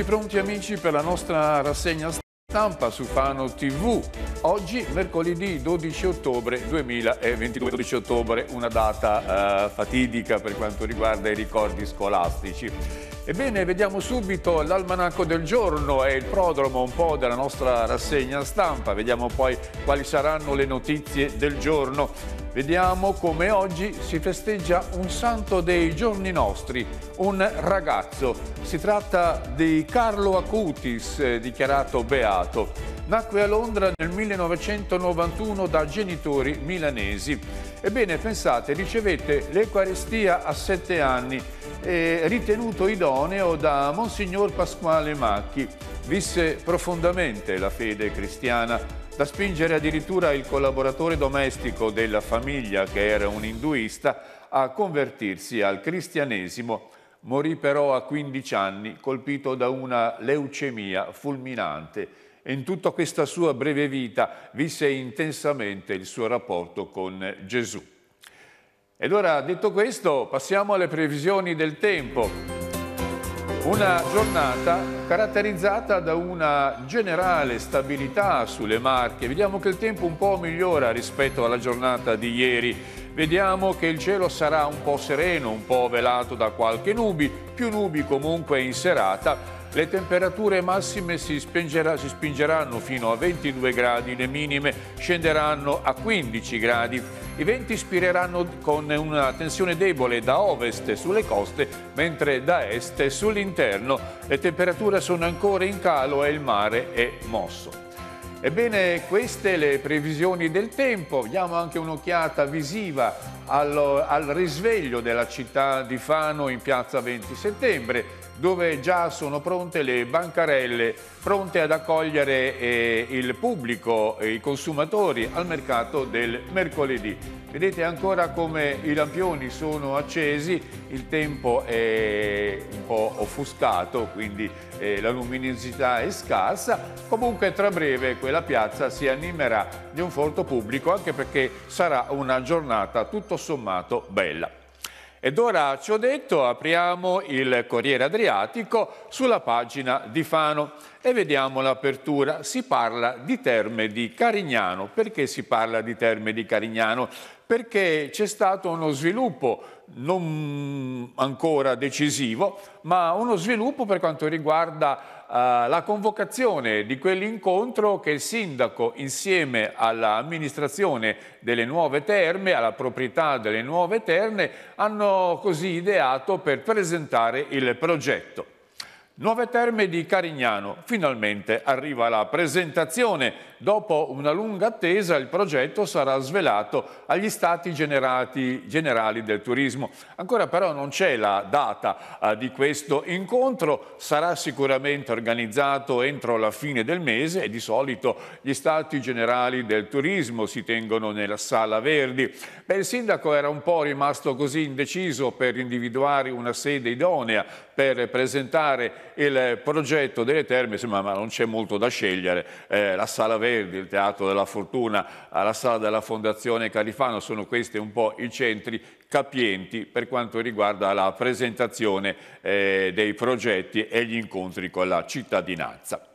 Eccoci pronti amici per la nostra rassegna stampa su Fano TV. Oggi mercoledì 12 ottobre 2022, 12 ottobre, una data eh, fatidica per quanto riguarda i ricordi scolastici. Ebbene, vediamo subito l'almanacco del giorno e il prodromo un po' della nostra rassegna stampa. Vediamo poi quali saranno le notizie del giorno. Vediamo come oggi si festeggia un santo dei giorni nostri, un ragazzo. Si tratta di Carlo Acutis, eh, dichiarato beato. Nacque a Londra nel 1991 da genitori milanesi. Ebbene, pensate, ricevette l'Eucarestia a sette anni, e eh, ritenuto idoneo da Monsignor Pasquale Macchi. Visse profondamente la fede cristiana da spingere addirittura il collaboratore domestico della famiglia, che era un induista, a convertirsi al cristianesimo. Morì però a 15 anni, colpito da una leucemia fulminante. In tutta questa sua breve vita visse intensamente il suo rapporto con Gesù. Ed ora, detto questo, passiamo alle previsioni del tempo. Una giornata caratterizzata da una generale stabilità sulle Marche. Vediamo che il tempo un po' migliora rispetto alla giornata di ieri. Vediamo che il cielo sarà un po' sereno, un po' velato da qualche nubi, più nubi comunque in serata. Le temperature massime si, si, spingeranno fino a 22 gradi, le minime scenderanno a 15 gradi. I venti spireranno con una tensione debole da ovest sulle coste, mentre da est sull'interno. Le temperature sono ancora in calo e il mare è mosso. Ebbene, queste le previsioni del tempo, diamo anche un'occhiata visiva allo, al risveglio della città di Fano in piazza 20 settembre dove già sono pronte le bancarelle pronte ad accogliere eh, il pubblico, eh, i consumatori al mercato del mercoledì. Vedete ancora come i lampioni sono accesi, il tempo è un po' offuscato, quindi eh, la luminosità è scarsa, comunque tra breve quella piazza si animerà di un forte pubblico anche perché sarà una giornata tutto sommato bella. Ed ora ci ho detto apriamo il Corriere Adriatico sulla pagina di Fano e vediamo l'apertura. Si parla di Terme di Carignano. Perché si parla di Terme di Carignano? Perché c'è stato uno sviluppo non ancora decisivo, ma uno sviluppo per quanto riguarda eh, la convocazione di quell'incontro che il sindaco insieme all'amministrazione delle nuove terme, alla proprietà delle nuove terme, hanno così ideato per presentare il progetto. Nuove Terme di Carignano. Finalmente arriva la presentazione. Dopo una lunga attesa il progetto sarà svelato agli stati generati, generali del turismo. Ancora però non c'è la data eh, di questo incontro. Sarà sicuramente organizzato entro la fine del mese e di solito gli stati generali del turismo si tengono nella Sala Verdi. Beh, il sindaco era un po' rimasto così indeciso per individuare una sede idonea per presentare il progetto delle terme, insomma, ma non c'è molto da scegliere, eh, la Sala Verdi, il Teatro della Fortuna, eh, la Sala della Fondazione Califano, sono questi un po' i centri capienti per quanto riguarda la presentazione eh, dei progetti e gli incontri con la cittadinanza.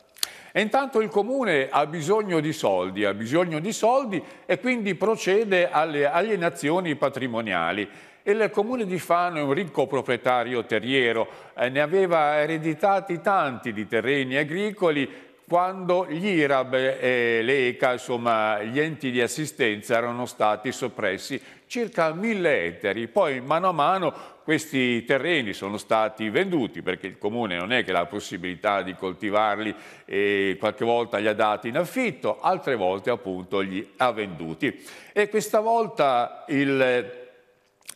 E intanto il Comune ha bisogno di soldi, ha bisogno di soldi e quindi procede alle alienazioni patrimoniali il comune di Fano è un ricco proprietario terriero, eh, ne aveva ereditati tanti di terreni agricoli quando gli IRAB e l'ECA, insomma gli enti di assistenza, erano stati soppressi circa mille ettari. Poi mano a mano questi terreni sono stati venduti perché il comune non è che ha la possibilità di coltivarli e qualche volta li ha dati in affitto, altre volte appunto li ha venduti. E questa volta il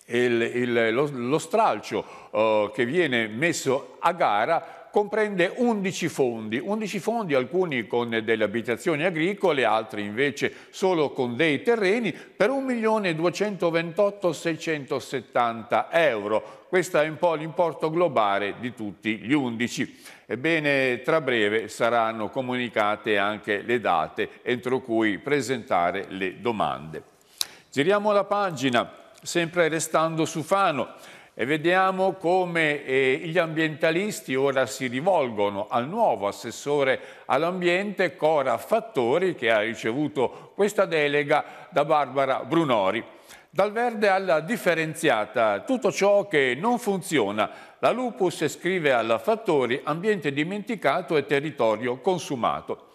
il, il, lo, lo, stralcio uh, che viene messo a gara comprende 11 fondi, 11 fondi alcuni con delle abitazioni agricole, altri invece solo con dei terreni, per 1.228.670 euro. Questo è un po' l'importo globale di tutti gli 11. Ebbene, tra breve saranno comunicate anche le date entro cui presentare le domande. Giriamo la pagina sempre restando su Fano. E vediamo come eh, gli ambientalisti ora si rivolgono al nuovo assessore all'ambiente Cora Fattori che ha ricevuto questa delega da Barbara Brunori. Dal verde alla differenziata, tutto ciò che non funziona. La Lupus scrive alla Fattori ambiente dimenticato e territorio consumato.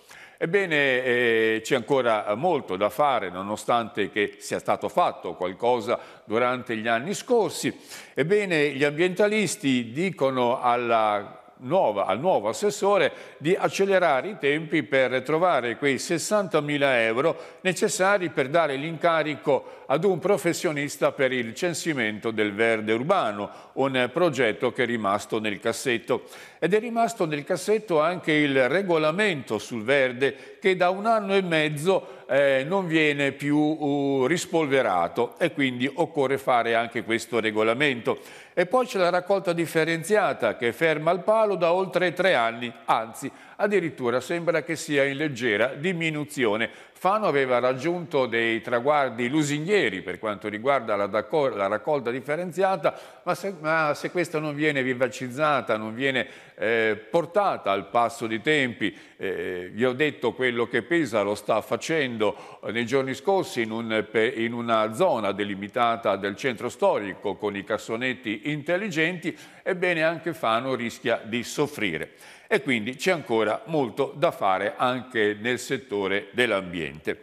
Ebbene, eh, c'è ancora eh, molto da fare, nonostante che sia stato fatto qualcosa durante gli anni scorsi. Ebbene, gli ambientalisti dicono alla Nuova, al nuovo assessore di accelerare i tempi per trovare quei 60.000 euro necessari per dare l'incarico ad un professionista per il censimento del verde urbano, un progetto che è rimasto nel cassetto. Ed è rimasto nel cassetto anche il regolamento sul verde che da un anno e mezzo eh, non viene più uh, rispolverato e quindi occorre fare anche questo regolamento. E poi c'è la raccolta differenziata che ferma al palo da oltre tre anni, anzi addirittura sembra che sia in leggera diminuzione Fano aveva raggiunto dei traguardi lusinghieri per quanto riguarda la, la raccolta differenziata, ma se, ma se, questa non viene vivacizzata, non viene eh, portata al passo dei tempi, eh, vi ho detto quello che Pesa lo sta facendo eh, nei giorni scorsi in, un, in una zona delimitata del centro storico con i cassonetti intelligenti, ebbene anche Fano rischia di soffrire e quindi c'è ancora molto da fare anche nel settore dell'ambiente.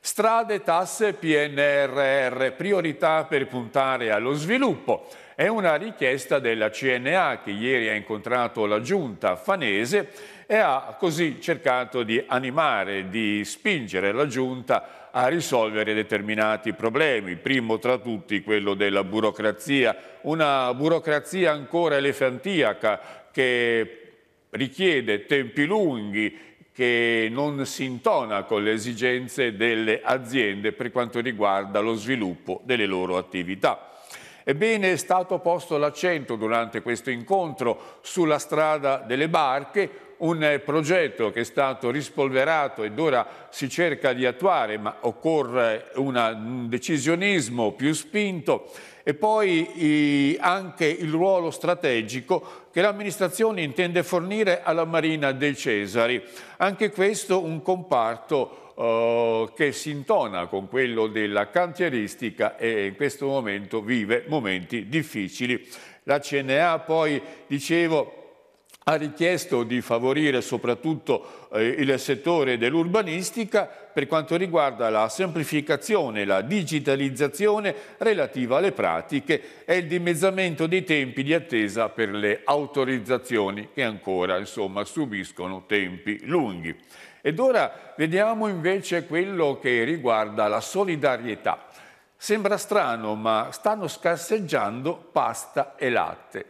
Strade, tasse, PNRR, priorità per puntare allo sviluppo. È una richiesta della CNA che ieri ha incontrato la giunta fanese e ha così cercato di animare, di spingere la giunta a risolvere determinati problemi, primo tra tutti quello della burocrazia, una burocrazia ancora elefantiaca che richiede tempi lunghi che non si intona con le esigenze delle aziende per quanto riguarda lo sviluppo delle loro attività. Ebbene, è stato posto l'accento durante questo incontro sulla strada delle barche, un progetto che è stato rispolverato ed ora si cerca di attuare, ma occorre un decisionismo più spinto e poi eh, anche il ruolo strategico che l'amministrazione intende fornire alla Marina dei Cesari. Anche questo un comparto Uh, che si intona con quello della cantieristica e in questo momento vive momenti difficili. La CNA poi, dicevo, ha richiesto di favorire soprattutto eh, il settore dell'urbanistica per quanto riguarda la semplificazione, la digitalizzazione relativa alle pratiche e il dimezzamento dei tempi di attesa per le autorizzazioni che ancora insomma, subiscono tempi lunghi. Ed ora vediamo invece quello che riguarda la solidarietà. Sembra strano, ma stanno scarseggiando pasta e latte.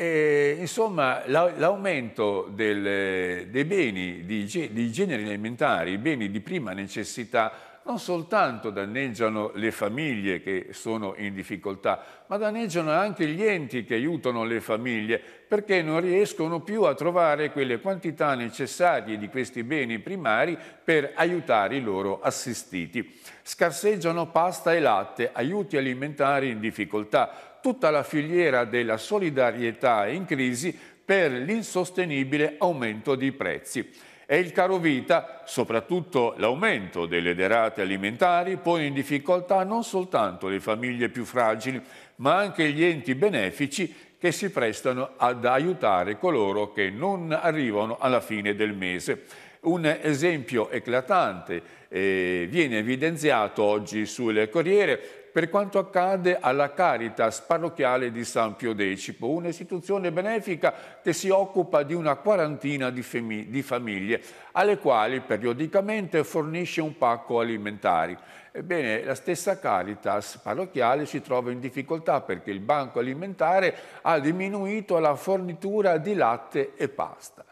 E, insomma, l'aumento del, dei beni di, di generi alimentari, i beni di prima necessità, non soltanto danneggiano le famiglie che sono in difficoltà, ma danneggiano anche gli enti che aiutano le famiglie perché non riescono più a trovare quelle quantità necessarie di questi beni primari per aiutare i loro assistiti. Scarseggiano pasta e latte, aiuti alimentari in difficoltà, tutta la filiera della solidarietà è in crisi per l'insostenibile aumento di prezzi. E il caro vita, soprattutto l'aumento delle derate alimentari, pone in difficoltà non soltanto le famiglie più fragili, ma anche gli enti benefici che si prestano ad aiutare coloro che non arrivano alla fine del mese. Un esempio eclatante eh, viene evidenziato oggi sul Corriere per quanto accade alla Caritas parrocchiale di San Pio X, un'istituzione benefica che si occupa di una quarantina di, di famiglie, alle quali periodicamente fornisce un pacco alimentare. Ebbene, la stessa Caritas parrocchiale si trova in difficoltà perché il banco alimentare ha diminuito la fornitura di latte e pasta.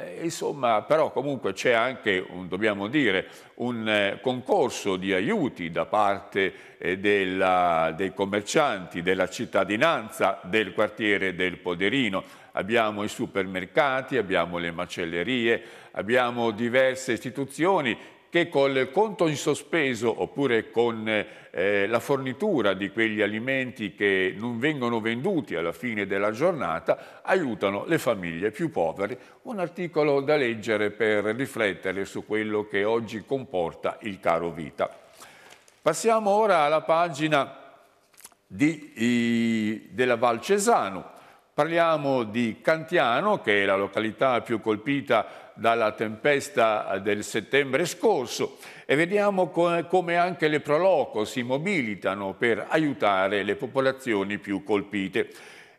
Eh, insomma, però comunque c'è anche, un, dobbiamo dire, un eh, concorso di aiuti da parte eh, della, dei commercianti, della cittadinanza del quartiere del Poderino. Abbiamo i supermercati, abbiamo le macellerie, abbiamo diverse istituzioni che col conto in sospeso oppure con eh, la fornitura di quegli alimenti che non vengono venduti alla fine della giornata aiutano le famiglie più povere. Un articolo da leggere per riflettere su quello che oggi comporta il caro vita. Passiamo ora alla pagina di, i, della Val Cesano. Parliamo di Cantiano, che è la località più colpita dalla tempesta del settembre scorso e vediamo come anche le Proloco si mobilitano per aiutare le popolazioni più colpite.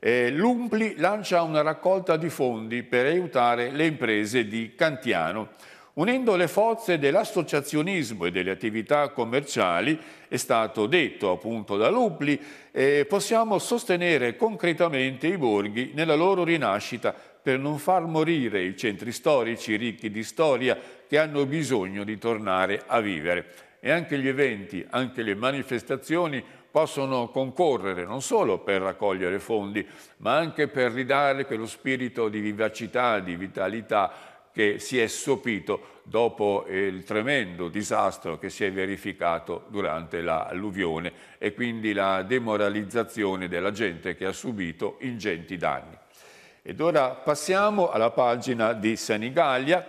Eh, L'Umpli lancia una raccolta di fondi per aiutare le imprese di Cantiano. Unendo le forze dell'associazionismo e delle attività commerciali, è stato detto appunto da Lupli, eh, possiamo sostenere concretamente i borghi nella loro rinascita per non far morire i centri storici ricchi di storia che hanno bisogno di tornare a vivere. E anche gli eventi, anche le manifestazioni possono concorrere non solo per raccogliere fondi, ma anche per ridare quello spirito di vivacità, di vitalità che si è sopito dopo eh, il tremendo disastro che si è verificato durante l'alluvione e quindi la demoralizzazione della gente che ha subito ingenti danni. Ed ora passiamo alla pagina di Senigallia,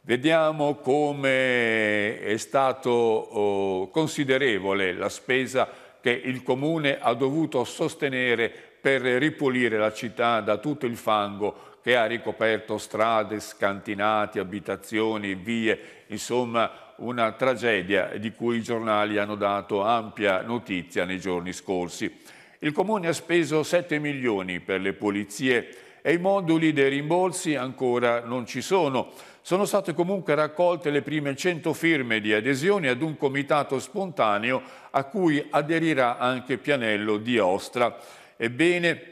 vediamo come è stato oh, considerevole la spesa che il comune ha dovuto sostenere per ripulire la città da tutto il fango che ha ricoperto strade, scantinati, abitazioni, vie, insomma una tragedia di cui i giornali hanno dato ampia notizia nei giorni scorsi. Il Comune ha speso 7 milioni per le pulizie e i moduli dei rimborsi ancora non ci sono. Sono state comunque raccolte le prime 100 firme di adesione ad un comitato spontaneo a cui aderirà anche Pianello di Ostra. Ebbene,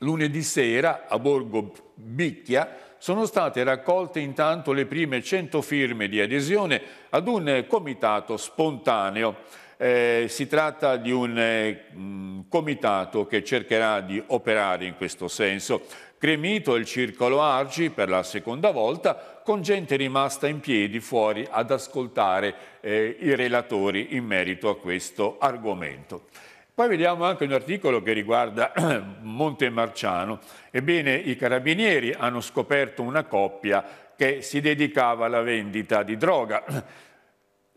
lunedì sera a Borgo Bicchia sono state raccolte intanto le prime 100 firme di adesione ad un comitato spontaneo. Eh, si tratta di un eh, mm, comitato che cercherà di operare in questo senso. Cremito il circolo Argi per la seconda volta con gente rimasta in piedi fuori ad ascoltare eh, i relatori in merito a questo argomento. Poi vediamo anche un articolo che riguarda Montemarciano. Ebbene, i carabinieri hanno scoperto una coppia che si dedicava alla vendita di droga.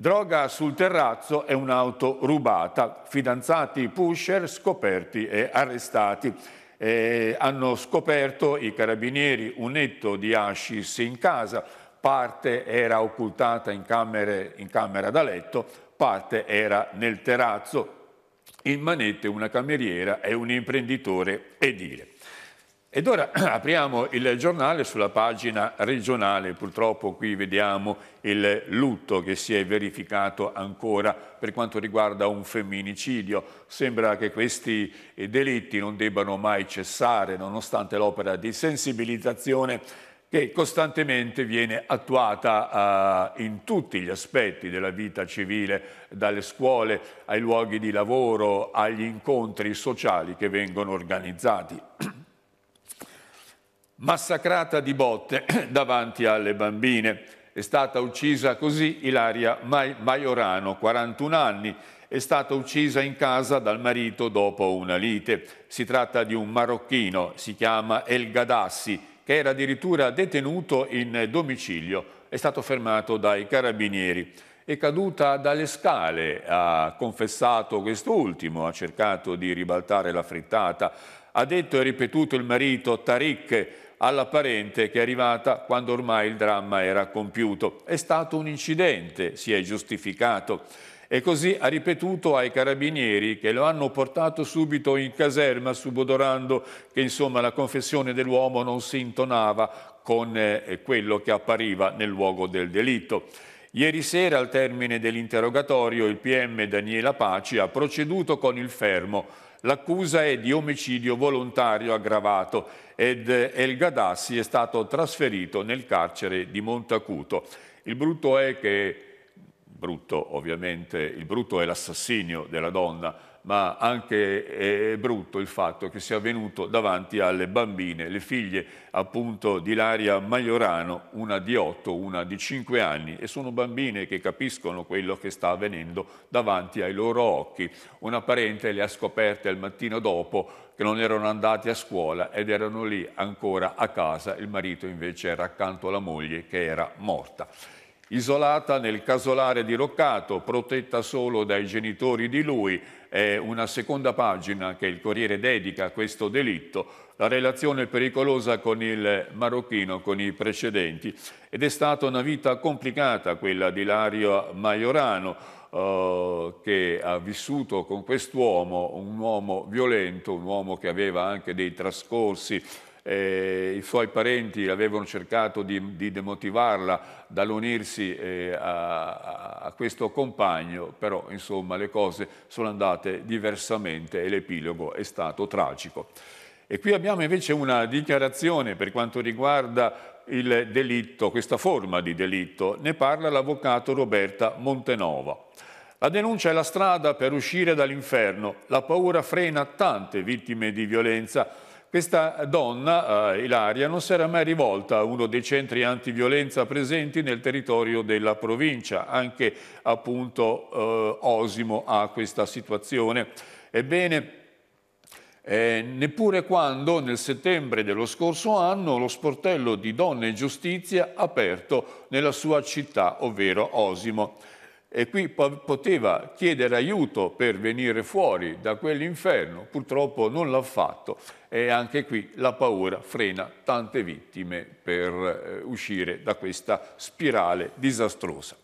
Droga sul terrazzo e un'auto rubata. Fidanzati pusher scoperti e arrestati. Eh, hanno scoperto i carabinieri un netto di hashish in casa, parte era occultata in, camere, in camera da letto, parte era nel terrazzo, in manette una cameriera e un imprenditore edile. Ed ora apriamo il giornale sulla pagina regionale, purtroppo qui vediamo il lutto che si è verificato ancora per quanto riguarda un femminicidio. Sembra che questi delitti non debbano mai cessare nonostante l'opera di sensibilizzazione che costantemente viene attuata uh, in tutti gli aspetti della vita civile, dalle scuole ai luoghi di lavoro, agli incontri sociali che vengono organizzati. massacrata di botte davanti alle bambine. È stata uccisa così Ilaria Maiorano, 41 anni, è stata uccisa in casa dal marito dopo una lite. Si tratta di un marocchino, si chiama El Gadassi, che era addirittura detenuto in domicilio. È stato fermato dai carabinieri. È caduta dalle scale, ha confessato quest'ultimo, ha cercato di ribaltare la frittata, ha detto e ripetuto il marito Tariq alla parente che è arrivata quando ormai il dramma era compiuto. È stato un incidente, si è giustificato. E così ha ripetuto ai carabinieri che lo hanno portato subito in caserma, subodorando che insomma la confessione dell'uomo non si intonava con eh, quello che appariva nel luogo del delitto. Ieri sera, al termine dell'interrogatorio, il PM Daniela Paci ha proceduto con il fermo L'accusa è di omicidio volontario aggravato ed El Gadassi è stato trasferito nel carcere di Montacuto. Il brutto è che, brutto ovviamente, il brutto è l'assassinio della donna, ma anche eh, è brutto il fatto che sia avvenuto davanti alle bambine, le figlie appunto di Laria Maiorano, una di 8, una di 5 anni, e sono bambine che capiscono quello che sta avvenendo davanti ai loro occhi. Una parente le ha scoperte il mattino dopo che non erano andate a scuola ed erano lì ancora a casa, il marito invece era accanto alla moglie che era morta isolata nel casolare di Roccato, protetta solo dai genitori di lui, è una seconda pagina che il Corriere dedica a questo delitto, la relazione pericolosa con il marocchino, con i precedenti. Ed è stata una vita complicata quella di Lario Maiorano, Uh, che ha vissuto con quest'uomo, un uomo violento, un uomo che aveva anche dei trascorsi eh, I suoi parenti avevano cercato di, di demotivarla dall'unirsi eh, a, a, questo compagno, però insomma le cose sono andate diversamente e l'epilogo è stato tragico. E qui abbiamo invece una dichiarazione per quanto riguarda il delitto, questa forma di delitto, ne parla l'avvocato Roberta Montenova. La denuncia è la strada per uscire dall'inferno, la paura frena tante vittime di violenza questa donna, eh, Ilaria, non si era mai rivolta a uno dei centri antiviolenza presenti nel territorio della provincia, anche appunto eh, Osimo ha questa situazione. Ebbene, eh, neppure quando nel settembre dello scorso anno lo sportello di Donne e Giustizia aperto nella sua città, ovvero Osimo e qui poteva chiedere aiuto per venire fuori da quell'inferno, purtroppo non l'ha fatto e anche qui la paura frena tante vittime per eh, uscire da questa spirale disastrosa.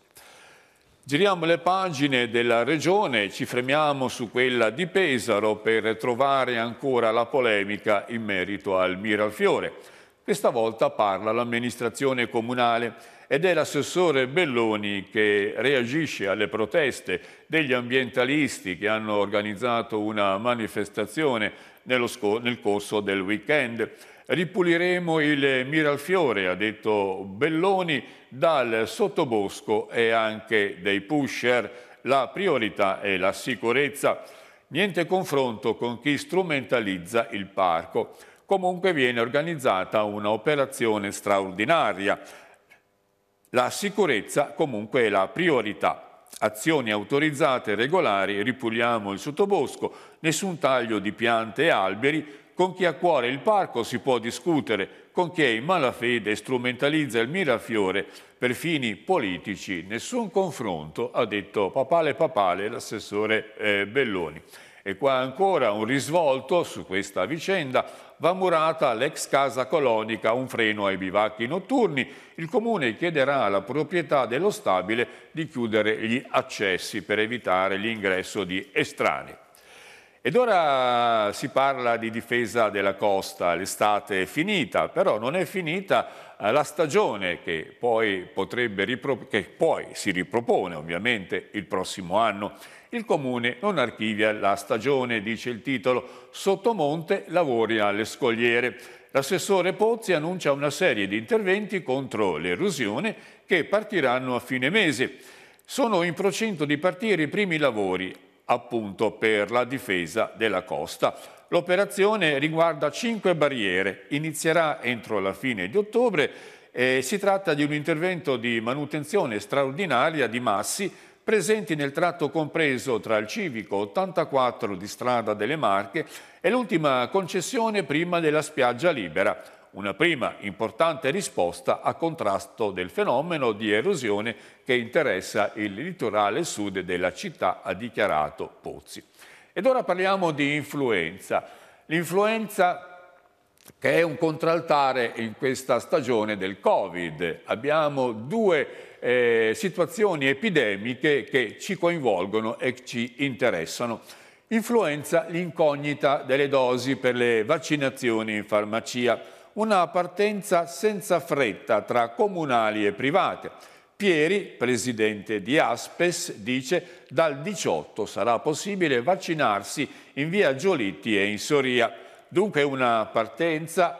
Giriamo le pagine della regione, ci fremiamo su quella di Pesaro per trovare ancora la polemica in merito al Miralfiore. Questa volta parla l'amministrazione comunale ed è l'assessore Belloni che reagisce alle proteste degli ambientalisti che hanno organizzato una manifestazione nel corso del weekend. Ripuliremo il Miralfiore, ha detto Belloni, dal sottobosco e anche dei pusher. La priorità è la sicurezza. Niente confronto con chi strumentalizza il parco. Comunque viene organizzata un'operazione straordinaria la sicurezza comunque è la priorità. Azioni autorizzate e regolari, ripuliamo il sottobosco, nessun taglio di piante e alberi, con chi ha cuore il parco si può discutere, con chi è in malafede strumentalizza il mirafiore per fini politici, nessun confronto, ha detto papale papale l'assessore eh, Belloni. E qua ancora un risvolto su questa vicenda. Va murata l'ex casa colonica un freno ai bivacchi notturni. Il comune chiederà alla proprietà dello stabile di chiudere gli accessi per evitare l'ingresso di estranei. Ed ora si parla di difesa della costa, l'estate è finita, però non è finita eh, la stagione che poi, che poi, si ripropone ovviamente il prossimo anno. Il Comune non archivia la stagione, dice il titolo, Sottomonte lavori alle scogliere. L'assessore Pozzi annuncia una serie di interventi contro l'erosione che partiranno a fine mese. Sono in procinto di partire i primi lavori, appunto per la difesa della costa. L'operazione riguarda cinque barriere, inizierà entro la fine di ottobre e si tratta di un intervento di manutenzione straordinaria di massi presenti nel tratto compreso tra il civico 84 di strada delle Marche e l'ultima concessione prima della spiaggia libera una prima importante risposta a contrasto del fenomeno di erosione che interessa il litorale sud della città, ha dichiarato Pozzi. Ed ora parliamo di influenza. L'influenza che è un contraltare in questa stagione del Covid. Abbiamo due eh, situazioni epidemiche che ci coinvolgono e ci interessano. Influenza l'incognita delle dosi per le vaccinazioni in farmacia una partenza senza fretta tra comunali e private. Pieri, presidente di Aspes, dice dal 18 sarà possibile vaccinarsi in via Giolitti e in Soria. Dunque una partenza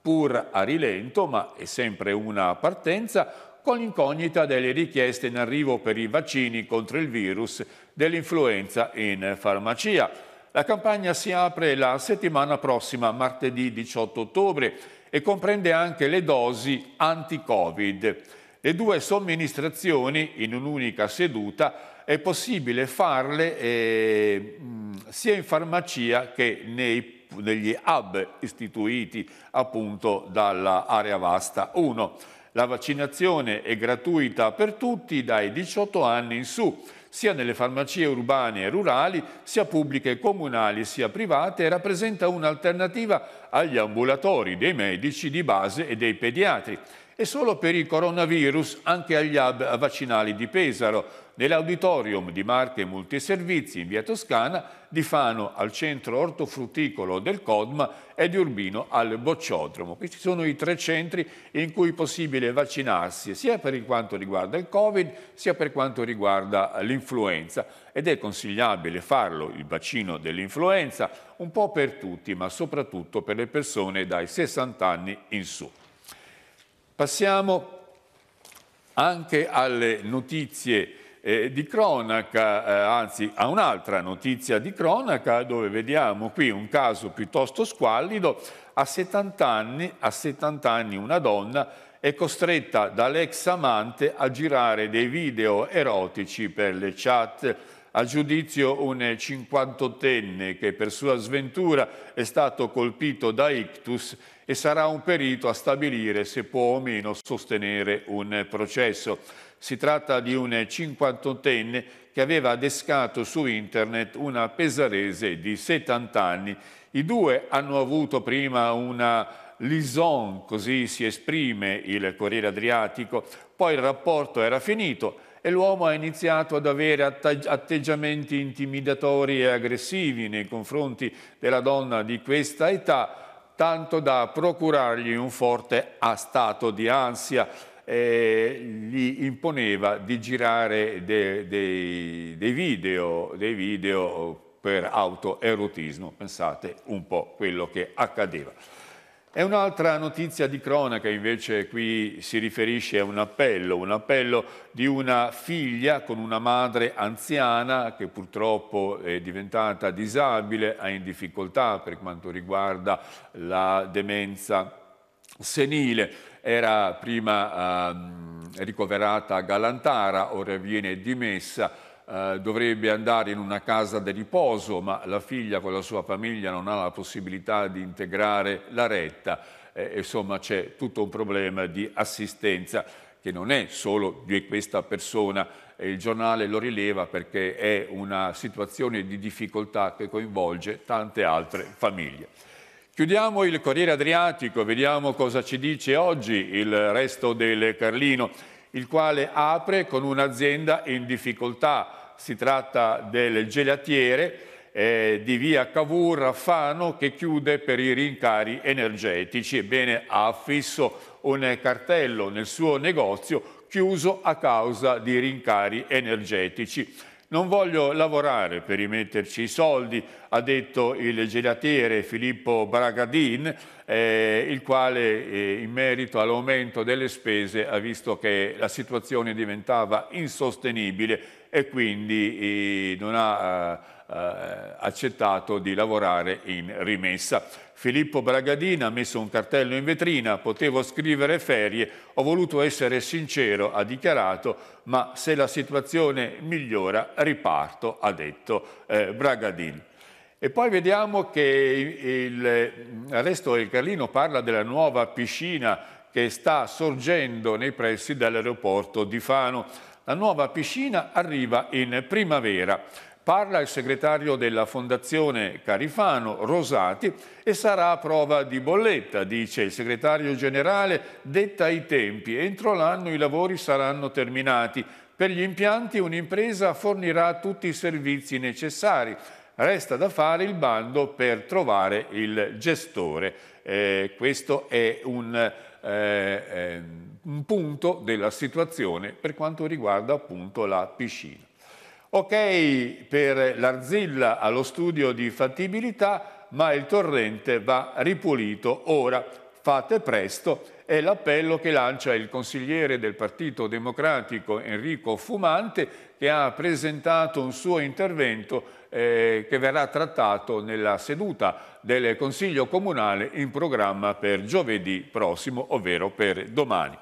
pur a rilento, ma è sempre una partenza, con l'incognita delle richieste in arrivo per i vaccini contro il virus dell'influenza in farmacia. La campagna si apre la settimana prossima, martedì 18 ottobre, e comprende anche le dosi anti-Covid. Le due somministrazioni in un'unica seduta è possibile farle eh, sia in farmacia che nei negli hub istituiti appunto dall'area vasta 1. La vaccinazione è gratuita per tutti dai 18 anni in su sia nelle farmacie urbane e rurali, sia pubbliche comunali sia private rappresenta un'alternativa agli ambulatori dei medici di base e dei pediatri e solo per il coronavirus anche agli hub vaccinali di Pesaro, nell'auditorium di Marche Multiservizi in via Toscana, di Fano al centro ortofrutticolo del Codma e di Urbino al Bocciodromo. Questi sono i tre centri in cui è possibile vaccinarsi sia per quanto riguarda il Covid sia per quanto riguarda l'influenza ed è consigliabile farlo il vaccino dell'influenza un po' per tutti ma soprattutto per le persone dai 60 anni in su. Passiamo anche alle notizie eh, di cronaca, eh, anzi a un'altra notizia di cronaca dove vediamo qui un caso piuttosto squallido, a 70 anni, a 70 anni una donna è costretta dall'ex amante a girare dei video erotici per le chat a giudizio un 58enne che per sua sventura è stato colpito da ictus e sarà un perito a stabilire se può o meno sostenere un processo. Si tratta di un 58enne che aveva adescato su internet una pesarese di 70 anni. I due hanno avuto prima una lison, così si esprime il Corriere Adriatico, poi il rapporto era finito e l'uomo ha iniziato ad avere atteggiamenti intimidatori e aggressivi nei confronti della donna di questa età, tanto da procurargli un forte stato di ansia eh, gli imponeva di girare dei, de, de video, dei video per autoerotismo, pensate un po' quello che accadeva. E un'altra notizia di cronaca invece qui si riferisce a un appello, un appello di una figlia con una madre anziana che purtroppo è diventata disabile, è in difficoltà per quanto riguarda la demenza senile era prima ehm, ricoverata a Galantara, ora viene dimessa, eh, dovrebbe andare in una casa di riposo, ma la figlia con la sua famiglia non ha la possibilità di integrare la retta. Eh, insomma c'è tutto un problema di assistenza che non è solo di questa persona, il giornale lo rileva perché è una situazione di difficoltà che coinvolge tante altre famiglie. Chiudiamo il Corriere Adriatico, vediamo cosa ci dice oggi il resto del Carlino, il quale apre con un'azienda in difficoltà. Si tratta del gelatiere eh, di via Cavour Raffano che chiude per i rincari energetici. Ebbene, ha affisso un cartello nel suo negozio chiuso a causa di rincari energetici. Non voglio lavorare per rimetterci i soldi, ha detto il gelatiere Filippo Bragadin, eh, il quale eh, in merito all'aumento delle spese ha visto che la situazione diventava insostenibile e quindi eh, non ha eh, eh, accettato di lavorare in rimessa. Filippo Bragadina ha messo un cartello in vetrina, potevo scrivere ferie, ho voluto essere sincero, ha dichiarato, ma se la situazione migliora riparto, ha detto eh, Bragadin. E poi vediamo che il, eh, resto del Carlino parla della nuova piscina che sta sorgendo nei pressi dell'aeroporto di Fano. La nuova piscina arriva in primavera. Parla il segretario della Fondazione Carifano, Rosati, e sarà a prova di bolletta, dice il segretario generale, detta i tempi. Entro l'anno i lavori saranno terminati. Per gli impianti un'impresa fornirà tutti i servizi necessari. Resta da fare il bando per trovare il gestore. Eh, questo è un... Eh, eh un punto della situazione per quanto riguarda appunto la piscina. Ok per l'arzilla allo studio di fattibilità, ma il torrente va ripulito ora. Fate presto è l'appello che lancia il consigliere del Partito Democratico Enrico Fumante che ha presentato un suo intervento eh, che verrà trattato nella seduta del Consiglio Comunale in programma per giovedì prossimo, ovvero per domani.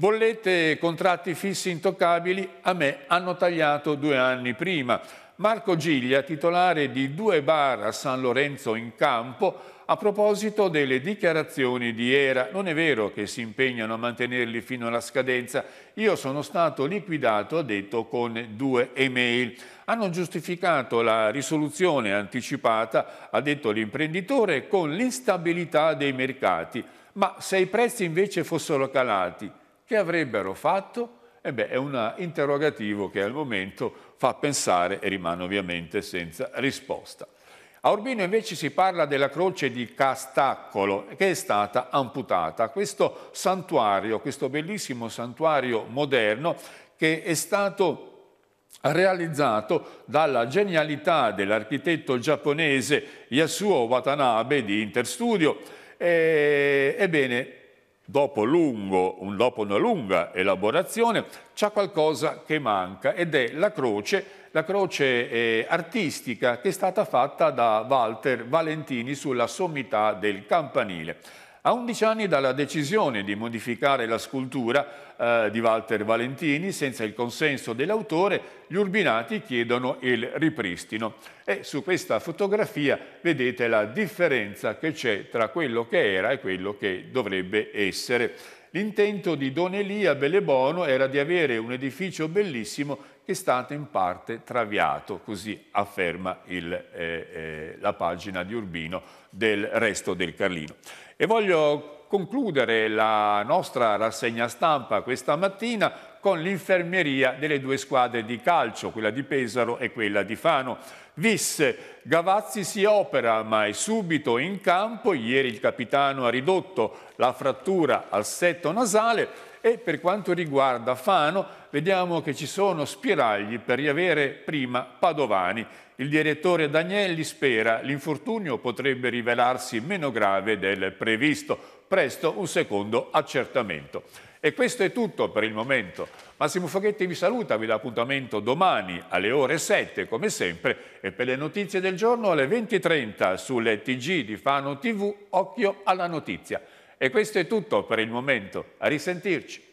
Bollette e contratti fissi intoccabili a me hanno tagliato due anni prima. Marco Giglia, titolare di due bar a San Lorenzo in campo, a proposito delle dichiarazioni di Era, non è vero che si impegnano a mantenerli fino alla scadenza. Io sono stato liquidato, ha detto, con due email. Hanno giustificato la risoluzione anticipata, ha detto l'imprenditore, con l'instabilità dei mercati. Ma se i prezzi invece fossero calati, che avrebbero fatto? E eh beh, è un interrogativo che al momento fa pensare e rimane ovviamente senza risposta. A Urbino invece si parla della croce di Castaccolo che è stata amputata. Questo santuario, questo bellissimo santuario moderno che è stato realizzato dalla genialità dell'architetto giapponese Yasuo Watanabe di Interstudio. E, eh, ebbene, dopo, lungo, un, dopo una lunga elaborazione, c'è qualcosa che manca ed è la croce la croce eh, artistica che è stata fatta da Walter Valentini sulla sommità del campanile. A 11 anni dalla decisione di modificare la scultura eh, di Walter Valentini senza il consenso dell'autore, gli Urbinati chiedono il ripristino e su questa fotografia vedete la differenza che c'è tra quello che era e quello che dovrebbe essere. L'intento di Don Elia Bellebono era di avere un edificio bellissimo che è stato in parte traviato, così afferma il, eh, eh, la pagina di Urbino del resto del Carlino. E voglio concludere la nostra rassegna stampa questa mattina con l'infermeria delle due squadre di calcio, quella di Pesaro e quella di Fano. Vis, Gavazzi si opera ma è subito in campo, ieri il capitano ha ridotto la frattura al setto nasale, e per quanto riguarda Fano vediamo che ci sono spiragli per riavere prima Padovani. Il direttore Danielli spera l'infortunio potrebbe rivelarsi meno grave del previsto. Presto un secondo accertamento. E questo è tutto per il momento. Massimo Foghetti vi saluta, vi dà appuntamento domani alle ore 7 come sempre e per le notizie del giorno alle 20.30 sulle TG di Fano TV Occhio alla notizia. E questo è tutto per il momento. A risentirci.